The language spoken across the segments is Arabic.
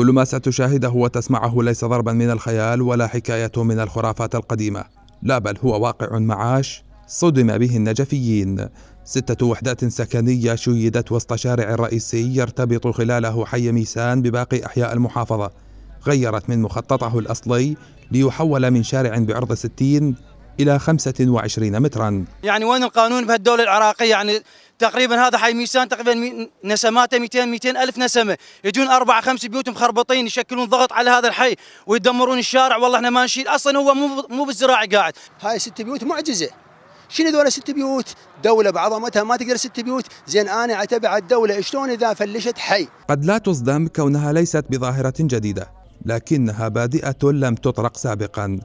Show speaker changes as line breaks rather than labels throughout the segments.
كل ما ستشاهده وتسمعه ليس ضربا من الخيال ولا حكاية من الخرافات القديمة لا بل هو واقع معاش صدم به النجفيين ستة وحدات سكنية شيدت وسط شارع رئيسي يرتبط خلاله حي ميسان بباقي أحياء المحافظة غيرت من مخططه الأصلي ليحول من شارع بعرض 60 إلى 25 مترا
يعني وين القانون بهالدولة العراقية يعني تقريبا هذا حي ميسان تقريبا نسماته 200 200 الف نسمه يجون اربع خمس بيوت مخربطين يشكلون ضغط على هذا الحي ويدمرون الشارع والله احنا ما نشيل اصلا هو مو مو بالزراعه قاعد هاي ست بيوت معجزه شنو ذولا ست بيوت؟ دولة بعظمتها ما تقدر ست بيوت، زين انا اتبع الدولة شلون اذا فلشت حي؟
قد لا تصدم كونها ليست بظاهرة جديدة، لكنها بادئة لم تطرق سابقا،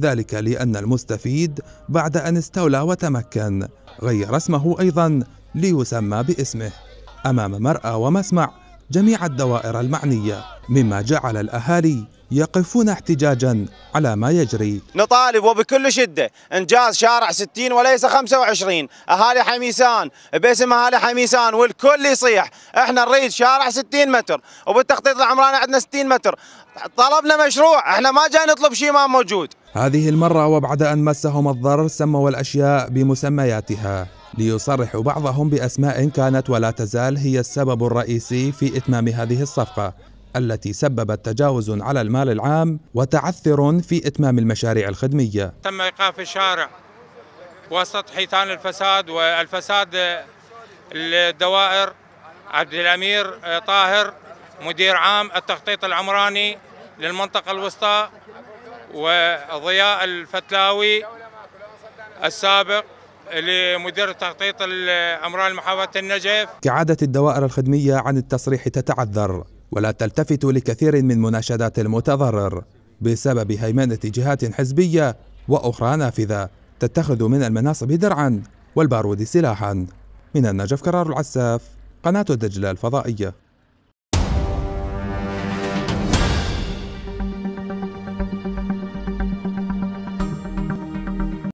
ذلك لأن المستفيد بعد أن استولى وتمكن غير اسمه أيضا ليسمى باسمه أمام مرأى ومسمع جميع الدوائر المعنية مما جعل الأهالي يقفون احتجاجا على ما يجري
نطالب وبكل شدة إنجاز شارع 60 وليس 25 أهالي حميسان باسم أهالي حميسان والكل يصيح إحنا نريد شارع 60 متر وبالتخطيط العمراني عندنا 60 متر طلبنا مشروع إحنا ما جاي نطلب شيء ما موجود
هذه المرة وبعد أن مسهم الضرر سموا الأشياء بمسمياتها ليصرحوا بعضهم بأسماء كانت ولا تزال هي السبب الرئيسي في إتمام هذه الصفقة التي سببت تجاوز على المال العام وتعثر في إتمام المشاريع الخدمية
تم إيقاف الشارع وسط حيتان الفساد والفساد الدوائر عبد الأمير طاهر مدير عام التخطيط العمراني للمنطقة الوسطى وضياء الفتلاوي السابق لمدير تخطيط الأمراض محافظة
النجف كعادة الدوائر الخدمية عن التصريح تتعذر ولا تلتفت لكثير من مناشدات المتضرر بسبب هيمنة جهات حزبية وأخرى نافذة تتخذ من المناصب درعا والبارود سلاحا من النجف كرار العساف قناة الدجلة الفضائية